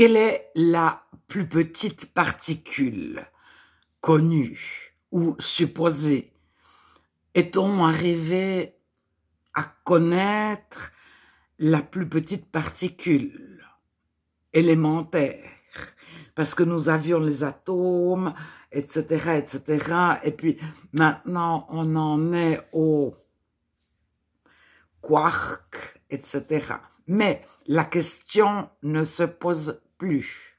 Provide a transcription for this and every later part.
Quelle est la plus petite particule connue ou supposée Est-on arrivé à connaître la plus petite particule élémentaire Parce que nous avions les atomes, etc., etc. Et puis maintenant, on en est au quark, etc. Mais la question ne se pose pas plus.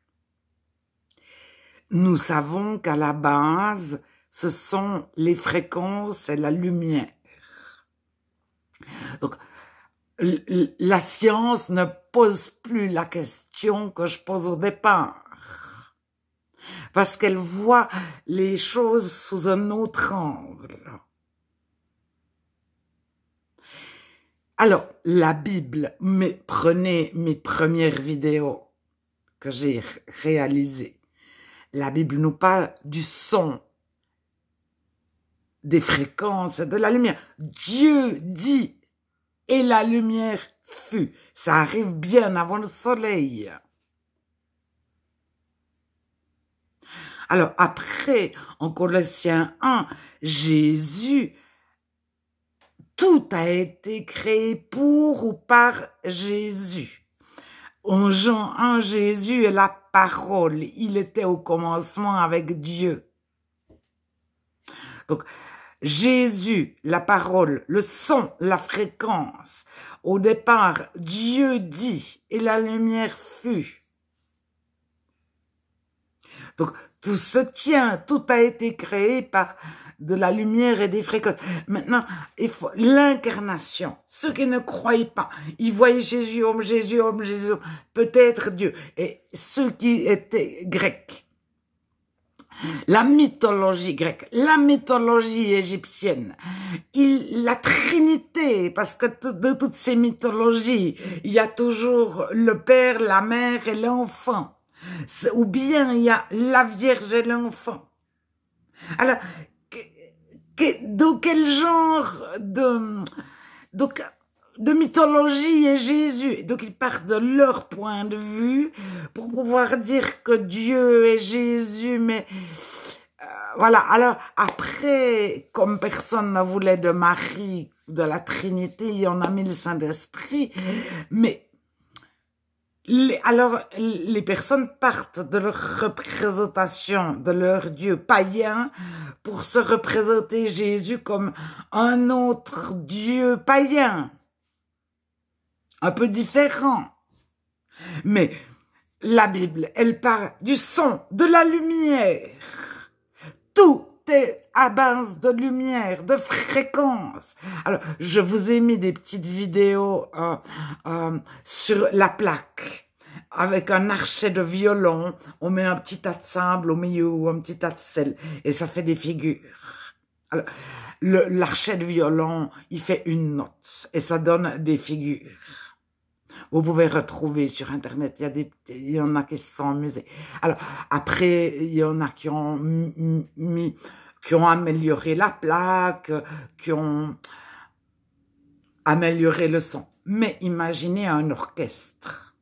Nous savons qu'à la base, ce sont les fréquences et la lumière. Donc, la science ne pose plus la question que je pose au départ, parce qu'elle voit les choses sous un autre angle. Alors, la Bible, mais prenez mes premières vidéos, que j'ai réalisé. La Bible nous parle du son, des fréquences, de la lumière. Dieu dit, et la lumière fut. Ça arrive bien avant le soleil. Alors après, en Colossiens 1, Jésus, tout a été créé pour ou par Jésus. En Jean 1, Jésus est la parole. Il était au commencement avec Dieu. Donc, Jésus, la parole, le son, la fréquence. Au départ, Dieu dit et la lumière fut. Donc, tout se tient, tout a été créé par de la lumière et des fréquences. Maintenant, il faut l'incarnation. Ceux qui ne croyaient pas, ils voyaient Jésus, homme Jésus, homme Jésus, peut-être Dieu. Et ceux qui étaient grecs, la mythologie grecque, la mythologie égyptienne, il, la Trinité, parce que de toutes ces mythologies, il y a toujours le Père, la Mère et l'enfant. Ou bien il y a la Vierge et l'enfant. Alors, que, de quel genre de, mythologie est Jésus Donc ils partent de leur point de vue pour pouvoir dire que Dieu est Jésus, mais euh, voilà. Alors après, comme personne ne voulait de Marie, de la Trinité, y il en a mis le Saint-Esprit, mais alors, les personnes partent de leur représentation de leur Dieu païen pour se représenter Jésus comme un autre Dieu païen, un peu différent. Mais la Bible, elle part du son, de la lumière à base de lumière, de fréquence. Alors, je vous ai mis des petites vidéos hein, euh, sur la plaque avec un archet de violon. On met un petit tas de sable au milieu ou un petit tas de sel et ça fait des figures. Alors, l'archet de violon, il fait une note et ça donne des figures. Vous pouvez retrouver sur Internet. Il y, a y en a qui se sont amusés. Alors, après, il y en a qui ont qui ont amélioré la plaque, qui ont amélioré le son. Mais imaginez un orchestre.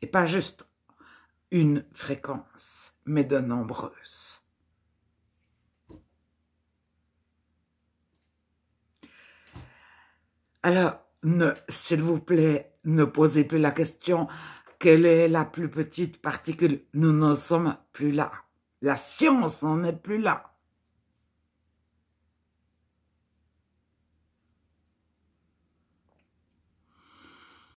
Et pas juste une fréquence, mais de nombreuses. Alors, s'il vous plaît, ne posez plus la question quelle est la plus petite particule. Nous n'en sommes plus là. La science n'en est plus là.